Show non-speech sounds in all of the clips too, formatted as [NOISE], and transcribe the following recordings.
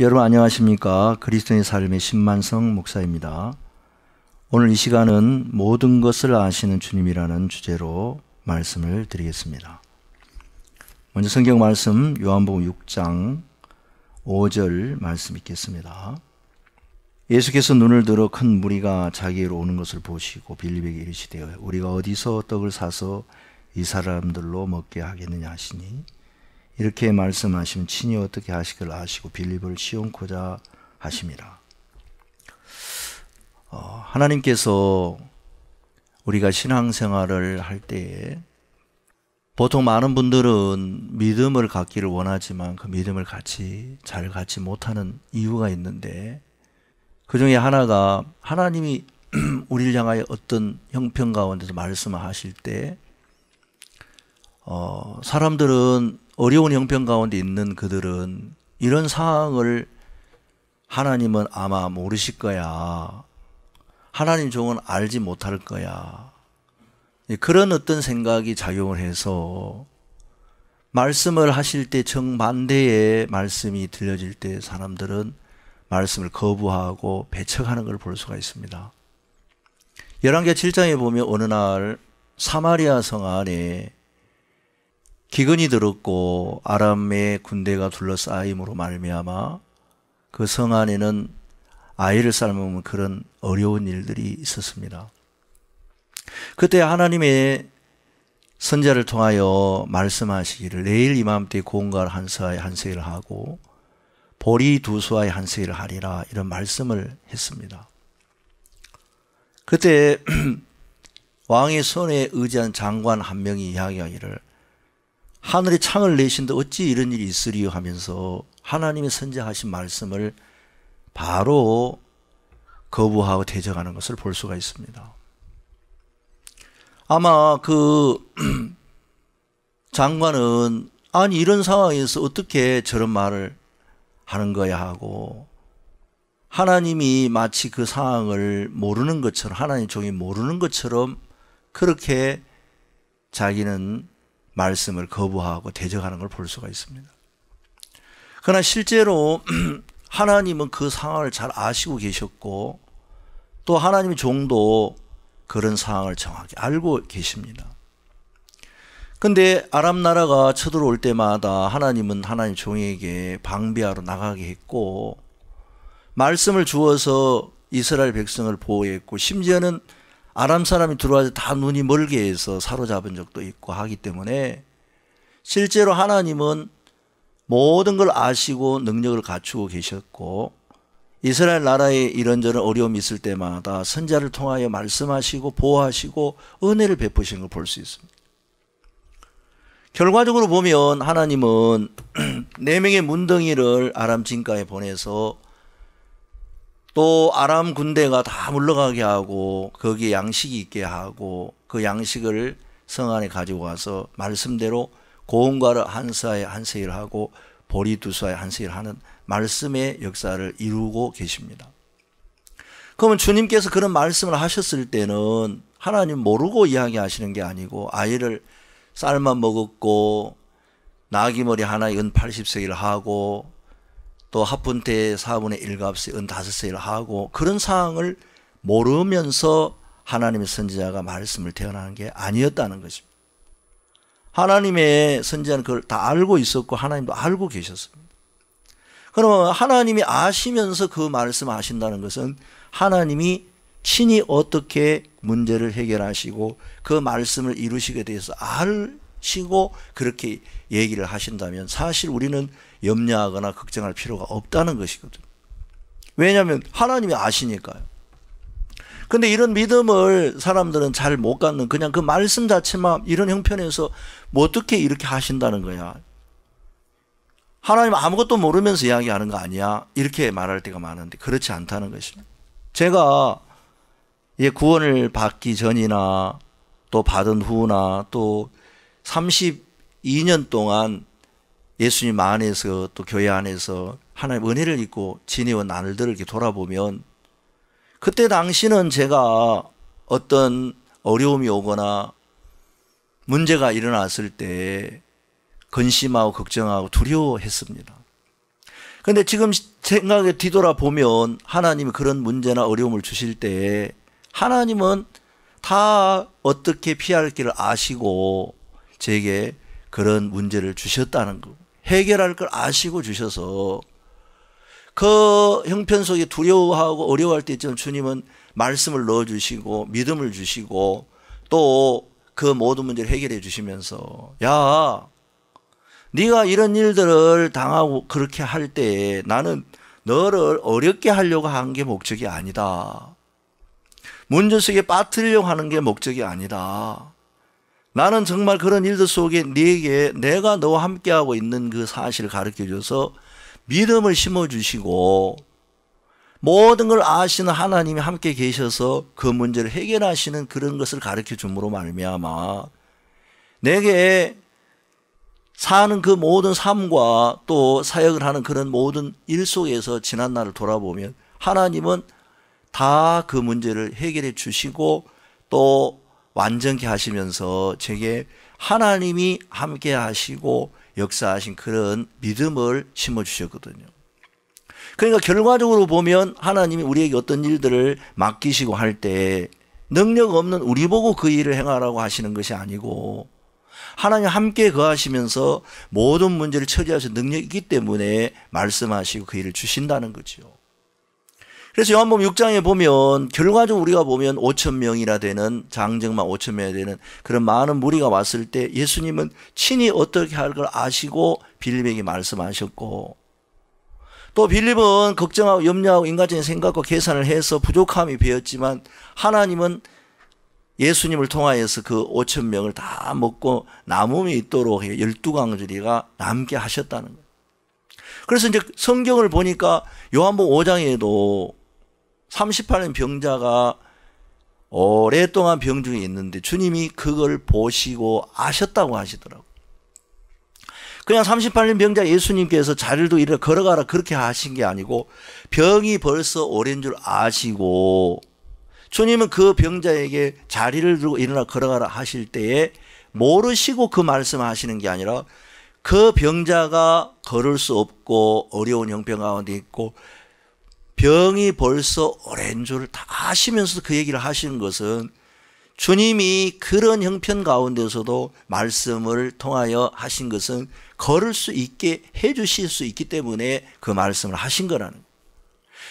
여러분 안녕하십니까? 그리스도의 삶의 신만성 목사입니다. 오늘 이 시간은 모든 것을 아시는 주님이라는 주제로 말씀을 드리겠습니다. 먼저 성경 말씀 요한복음 6장 5절 말씀 읽겠습니다. 예수께서 눈을 들어 큰 무리가 자기로 오는 것을 보시고 빌립에게 이르시되 우리가 어디서 떡을 사서 이 사람들로 먹게 하겠느냐 하시니 이렇게 말씀하시면 친히 어떻게 하시길 아시고 빌립을 시험코자하십니다 어, 하나님께서 우리가 신앙생활을 할 때에 보통 많은 분들은 믿음을 갖기를 원하지만 그 믿음을 같이 잘 갖지 못하는 이유가 있는데 그 중에 하나가 하나님이 [CLEARS THROAT] 우리를 향하여 어떤 형편 가운데서 말씀을 하실 때 어, 사람들은 어려운 형편 가운데 있는 그들은 이런 상황을 하나님은 아마 모르실 거야. 하나님 종은 알지 못할 거야. 예, 그런 어떤 생각이 작용을 해서 말씀을 하실 때 정반대의 말씀이 들려질 때 사람들은 말씀을 거부하고 배척하는 걸 볼 수가 있습니다. 11개 하 7장에 보면 어느 날 사마리아 성 안에 기근이 들었고 아람의 군대가 둘러싸임으로 말미암아 그 성 안에는 아이를 삶으면 그런 어려운 일들이 있었습니다. 그때 하나님의 선자를 통하여 말씀하시기를 내일 이맘때 공갈 한 서하에 한세일 을 하고 보리 두 수하에 한세일 을 하리라 이런 말씀을 했습니다. 그때 [CLEARS THROAT] 왕의 손에 의지한 장관 한 명이 이야기하기를 하늘의 창을 내신데 어찌 이런 일이 있으리요 하면서 하나님이 선제하신 말씀을 바로 거부하고 대적하는 것을 볼 수가 있습니다. 아마 그 [CLEARS THROAT] 장관은 아니 이런 상황에서 어떻게 저런 말을 하는 거야 하고 하나님이 마치 그 상황을 모르는 것처럼 하나님 종이 모르는 것처럼 그렇게 자기는 말씀을 거부하고 대적하는 걸 볼 수가 있습니다. 그러나 실제로 [CLEARS THROAT] 하나님은 그 상황을 잘 아시고 계셨고 또 하나님 종도 그런 상황을 정확히 알고 계십니다. 근데 아랍 나라가 쳐들어올 때마다 하나님은 하나님 종에게 방비하러 나가게 했고 말씀을 주어서 이스라엘 백성을 보호했고 심지어는 아람 사람이 들어와서 다 눈이 멀게 해서 사로잡은 적도 있고 하기 때문에 실제로 하나님은 모든 걸 아시고 능력을 갖추고 계셨고 이스라엘 나라에 이런저런 어려움이 있을 때마다 선자를 통하여 말씀하시고 보호하시고 은혜를 베푸시는 걸 볼 수 있습니다. 결과적으로 보면 하나님은 [CLEARS THROAT] 네 명의 문덩이를 아람 진가에 보내서 또 아람 군대가 다 물러가게 하고 거기에 양식이 있게 하고 그 양식을 성 안에 가지고 와서 말씀대로 고음과를 한사에 한세일 하고 보리 두사에 한세일 하는 말씀의 역사를 이루고 계십니다. 그러면 주님께서 그런 말씀을 하셨을 때는 하나님 모르고 이야기하시는 게 아니고 아이를 쌀만 먹었고 나귀머리 하나에 은 80세기를 하고 또 합분태 4분의 1값이 은 5세일 하고 그런 상황을 모르면서 하나님의 선지자가 말씀을 태어나는 게 아니었다는 것입니다. 하나님의 선지자는 그걸 다 알고 있었고 하나님도 알고 계셨습니다. 그러면 하나님이 아시면서 그 말씀을 하신다는 것은 하나님이 친히 어떻게 문제를 해결하시고 그 말씀을 이루시게 돼서 알 치고 그렇게 얘기를 하신다면 사실 우리는 염려하거나 걱정할 필요가 없다는 것이거든요. 왜냐하면 하나님이 아시니까요. 근데 이런 믿음을 사람들은 잘 못 갖는 그냥 그 말씀 자체만 이런 형편에서 뭐 어떻게 이렇게 하신다는 거야. 하나님 아무것도 모르면서 이야기하는 거 아니야. 이렇게 말할 때가 많은데 그렇지 않다는 것입니다. 제가 예, 구원을 받기 전이나 또 받은 후나 또 32년 동안 예수님 안에서 또 교회 안에서 하나님 은혜를 입고 지내온 날들을 이렇게 돌아보면 그때 당시는 제가 어떤 어려움이 오거나 문제가 일어났을 때 근심하고 걱정하고 두려워했습니다. 그런데 지금 생각에 뒤돌아보면 하나님이 그런 문제나 어려움을 주실 때 하나님은 다 어떻게 피할 길을 아시고 제게 그런 문제를 주셨다는 거. 해결할 걸 아시고 주셔서 그 형편 속에 두려워하고 어려워할 때쯤 주님은 말씀을 넣어주시고 믿음을 주시고 또 그 모든 문제를 해결해 주시면서 야 네가 이런 일들을 당하고 그렇게 할 때 나는 너를 어렵게 하려고 한 게 목적이 아니다. 문제 속에 빠뜨리려고 하는 게 목적이 아니다. 나는 정말 그런 일들 속에 네게 내가 너와 함께하고 있는 그 사실을 가르쳐 줘서 믿음을 심어 주시고 모든 걸 아시는 하나님이 함께 계셔서 그 문제를 해결하시는 그런 것을 가르쳐 줌으로 말미암아 내게 사는 그 모든 삶과 또 사역을 하는 그런 모든 일 속에서 지난 날을 돌아보면 하나님은 다 그 문제를 해결해 주시고 또 완전케 하시면서 제게 하나님이 함께 하시고 역사하신 그런 믿음을 심어 주셨거든요. 그러니까 결과적으로 보면 하나님이 우리에게 어떤 일들을 맡기시고 할 때 능력 없는 우리 보고 그 일을 행하라고 하시는 것이 아니고 하나님 함께 거하시면서 모든 문제를 처리하실 능력이 있기 때문에 말씀하시고 그 일을 주신다는 거죠. 그래서 요한복음 6장에 보면 결과적으로 우리가 보면 5천 명이라 되는 장정만 5천 명이 되는 그런 많은 무리가 왔을 때 예수님은 친히 어떻게 할 걸 아시고 빌립에게 말씀하셨고 또 빌립은 걱정하고 염려하고 인간적인 생각과 계산을 해서 부족함이 배었지만 하나님은 예수님을 통하여서 그 5천 명을 다 먹고 남음이 있도록 열두 강주리가 남게 하셨다는 거예요. 그래서 이제 성경을 보니까 요한복음 5장에도 38년 병자가 오랫동안 병중에 있는데 주님이 그걸 보시고 아셨다고 하시더라고. 그냥 38년 병자 예수님께서 자리도 일어 걸어가라 그렇게 하신 게 아니고 병이 벌써 오랜 줄 아시고 주님은 그 병자에게 자리를 들고 일어나 걸어가라 하실 때에 모르시고 그 말씀하시는 게 아니라 그 병자가 걸을 수 없고 어려운 형편 가운데 있고 병이 벌써 오랜 줄다 아시면서도 그 얘기를 하시는 것은 주님이 그런 형편 가운데서도 말씀을 통하여 하신 것은 걸을 수 있게 해 주실 수 있기 때문에 그 말씀을 하신 거라는 거예요.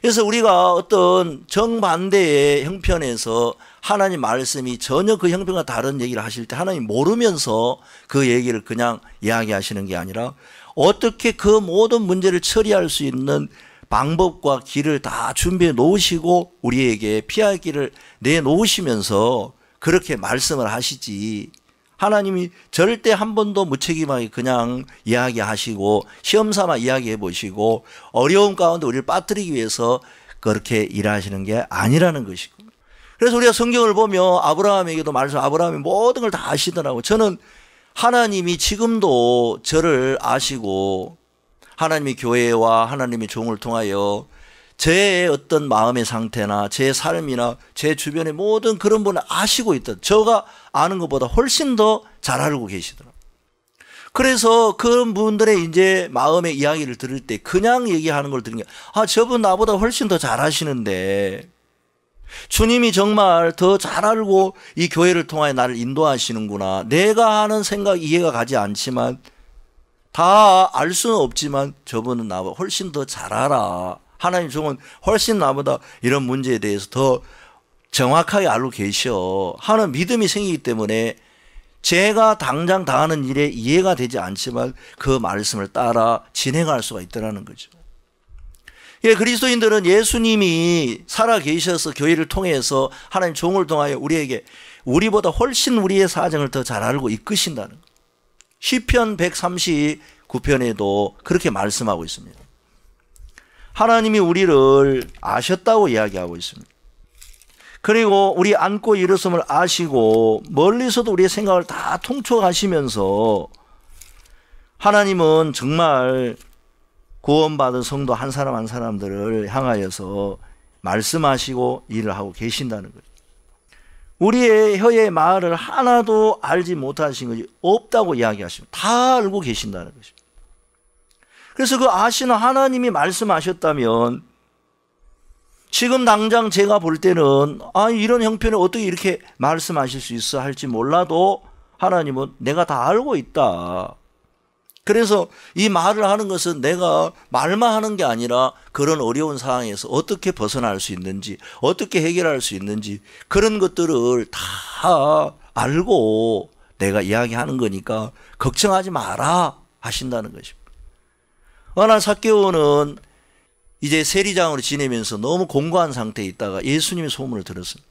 그래서 우리가 어떤 정반대의 형편에서 하나님 말씀이 전혀 그 형편과 다른 얘기를 하실 때 하나님 모르면서 그 얘기를 그냥 이야기하시는 게 아니라 어떻게 그 모든 문제를 처리할 수 있는 방법과 길을 다 준비해 놓으시고 우리에게 피할 길을 내놓으시면서 그렇게 말씀을 하시지. 하나님이 절대 한 번도 무책임하게 그냥 이야기하시고 시험 삼아 이야기해 보시고 어려운 가운데 우리를 빠뜨리기 위해서 그렇게 일하시는 게 아니라는 것이고. 그래서 우리가 성경을 보면 아브라함에게도 말씀, 아브라함이 모든 걸 다아시더라고 저는 하나님이 지금도 저를 아시고 하나님이 교회와 하나님이 종을 통하여 제 어떤 마음의 상태나 제 삶이나 제 주변의 모든 그런 분을 아시고 있던 저가 아는 것보다 훨씬 더 잘 알고 계시더라 그래서 그런 분들의 이제 마음의 이야기를 들을 때 그냥 얘기하는 걸 들은 게 아, 저분 나보다 훨씬 더 잘 아시는데 주님이 정말 더 잘 알고 이 교회를 통하여 나를 인도하시는구나. 내가 하는 생각 이해가 가지 않지만 다알 수는 없지만 저분은 나보다 훨씬 더 잘 알아. 하나님 종은 훨씬 나보다 이런 문제에 대해서 더 정확하게 알고 계셔. 하는 믿음이 생기기 때문에 제가 당장 당하는 일에 이해가 되지 않지만 그 말씀을 따라 진행할 수가 있더라는 거죠. 예, 그리스도인들은 예수님이 살아 계셔서 교회를 통해서 하나님 종을 통하여 우리에게 우리보다 훨씬 우리의 사정을 더 잘 알고 이끄신다는 거 시편 139편에도 그렇게 말씀하고 있습니다. 하나님이 우리를 아셨다고 이야기하고 있습니다. 그리고 우리 안고 일어섬을 아시고 멀리서도 우리의 생각을 다 통촉하시면서 하나님은 정말 구원받은 성도 한 사람 한 사람들을 향하여서 말씀하시고 일을 하고 계신다는 거예 우리의 혀의 말을 하나도 알지 못하신 것이 없다고 이야기하십니다. 다 알고 계신다는 것입니다. 그래서 그 아시는 하나님이 말씀하셨다면 지금 당장 제가 볼 때는 아 이런 형편에 어떻게 이렇게 말씀하실 수 있어 할지 몰라도 하나님은 내가 다 알고 있다. 그래서 이 말을 하는 것은 내가 말만 하는 게 아니라 그런 어려운 상황에서 어떻게 벗어날 수 있는지, 어떻게 해결할 수 있는지 그런 것들을 다 알고 내가 이야기하는 거니까 걱정하지 마라 하신다는 것입니다. 어느 사개오는 이제 세리장으로 지내면서 너무 공고한 상태에 있다가 예수님의 소문을 들었어요다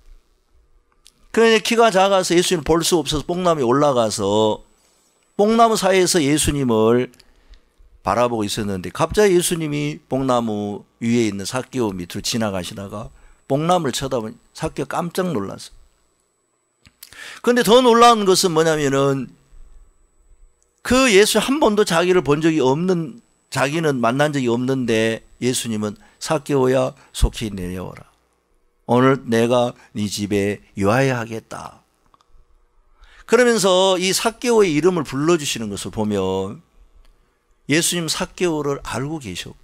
그런데 키가 작아서 예수님을 볼 수 없어서 뽕나무에 올라가서 뽕나무 사이에서 예수님을 바라보고 있었는데 갑자기 예수님이 뽕나무 위에 있는 사기오 밑으로 지나가시다가 뽕나무를 쳐다보니 사기오 깜짝 놀랐어. 그런데 더 놀라운 것은 뭐냐면은 그 예수 한 번도 자기를 본 적이 없는 자기는 만난 적이 없는데 예수님은 사기오야 속히 내려오라. 오늘 내가 네 집에 유하여 하겠다. 그러면서 이사개오의 이름을 불러주시는 것을 보면 예수님 사개오를 알고 계셨고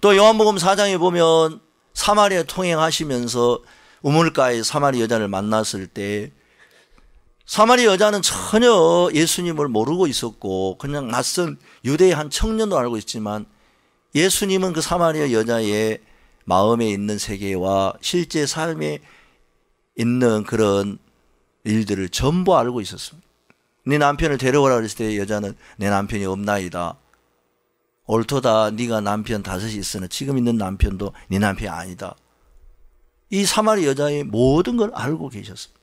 또 요한복음 4장에 보면 사마리아 통행하시면서 우물가에 사마리 여자를 만났을 때 사마리 여자는 전혀 예수님을 모르고 있었고 그냥 낯선 유대의 한청년도 알고 있지만 예수님은 그 사마리아 여자의 마음에 있는 세계와 실제 삶에 있는 그런 일들을 전부 알고 있었습니다. 네 남편을 데려오라 그랬을 때 여자는 내 남편이 없나이다. 옳도다. 네가 남편 다섯이 있으나 지금 있는 남편도 네 남편이 아니다. 이 사마리 여자의 모든 걸 알고 계셨습니다.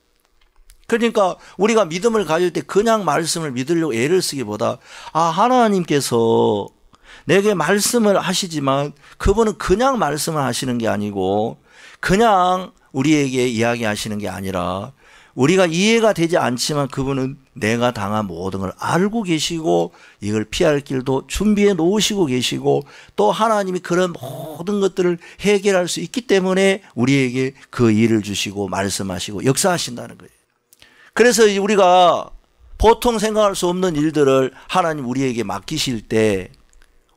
그러니까 우리가 믿음을 가질 때 그냥 말씀을 믿으려고 애를 쓰기보다 아 하나님께서 내게 말씀을 하시지만 그분은 그냥 말씀을 하시는 게 아니고 그냥 우리에게 이야기하시는 게 아니라 우리가 이해가 되지 않지만 그분은 내가 당한 모든 걸 알고 계시고 이걸 피할 길도 준비해 놓으시고 계시고 또 하나님이 그런 모든 것들을 해결할 수 있기 때문에 우리에게 그 일을 주시고 말씀하시고 역사하신다는 거예요. 그래서 우리가 보통 생각할 수 없는 일들을 하나님 우리에게 맡기실 때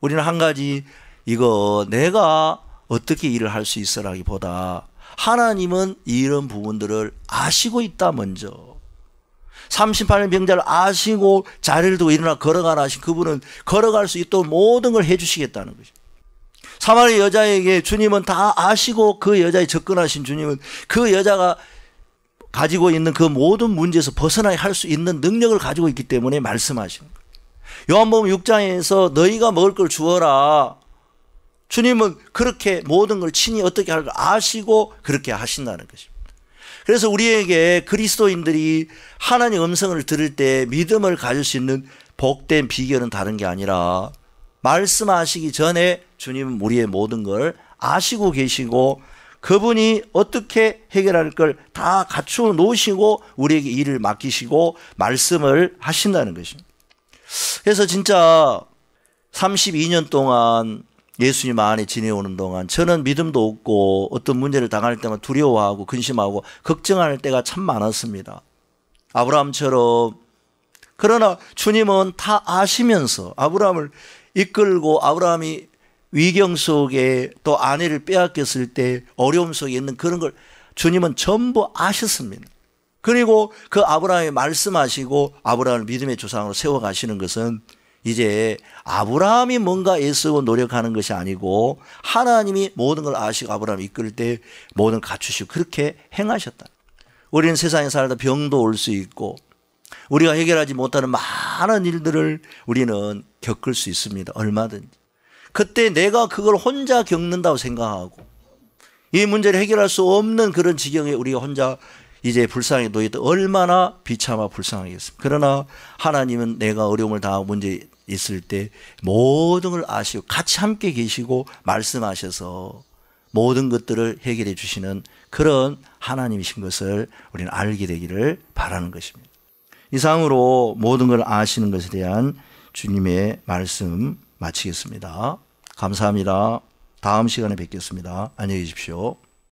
우리는 한 가지 이거 내가 어떻게 일을 할 수 있어라기보다 하나님은 이런 부분들을 아시고 있다 먼저. 38년 병자를 아시고 자리를 두고 일어나 걸어가라 하신 그분은 걸어갈 수 있도록 모든 걸 해주시겠다는 거죠. 사마리 여자에게 주님은 다 아시고 그 여자에 접근하신 주님은 그 여자가 가지고 있는 그 모든 문제에서 벗어나게 할 수 있는 능력을 가지고 있기 때문에 말씀하시는 거예요. 요한복음 6장에서 너희가 먹을 걸 주어라. 주님은 그렇게 모든 걸 친히 어떻게 할 걸 아시고 그렇게 하신다는 것입니다. 그래서 우리에게 그리스도인들이 하나님 음성을 들을 때 믿음을 가질 수 있는 복된 비결은 다른 게 아니라 말씀하시기 전에 주님은 우리의 모든 걸 아시고 계시고 그분이 어떻게 해결할 걸 다 갖추어 놓으시고 우리에게 일을 맡기시고 말씀을 하신다는 것입니다. 그래서 진짜 32년 동안 예수님 안에 지내오는 동안 저는 믿음도 없고 어떤 문제를 당할 때만 두려워하고 근심하고 걱정할 때가 참 많았습니다. 아브라함처럼 그러나 주님은 다 아시면서 아브라함을 이끌고 아브라함이 위경 속에 또 아내를 빼앗겼을 때 어려움 속에 있는 그런 걸 주님은 전부 아셨습니다. 그리고 그 아브라함이 말씀하시고 아브라함을 믿음의 조상으로 세워가시는 것은 이제 아브라함이 뭔가 애쓰고 노력하는 것이 아니고 하나님이 모든 걸 아시고 아브라함 이끌 이때 모든 갖추시고 그렇게 행하셨다. 우리는 세상에 살다 병도 올 수 있고 우리가 해결하지 못하는 많은 일들을 우리는 겪을 수 있습니다. 얼마든지. 그때 내가 그걸 혼자 겪는다고 생각하고 이 문제를 해결할 수 없는 그런 지경에 우리가 혼자 이제 불쌍히 놓여도 얼마나 비참하 고 불쌍하겠습니까? 그러나 하나님은 내가 어려움을 당하고 문제 있을 때 모든 걸 아시고 같이 함께 계시고 말씀하셔서 모든 것들을 해결해 주시는 그런 하나님이신 것을 우리는 알게 되기를 바라는 것입니다. 이상으로 모든 걸 아시는 것에 대한 주님의 말씀 마치겠습니다. 감사합니다. 다음 시간에 뵙겠습니다. 안녕히 계십시오.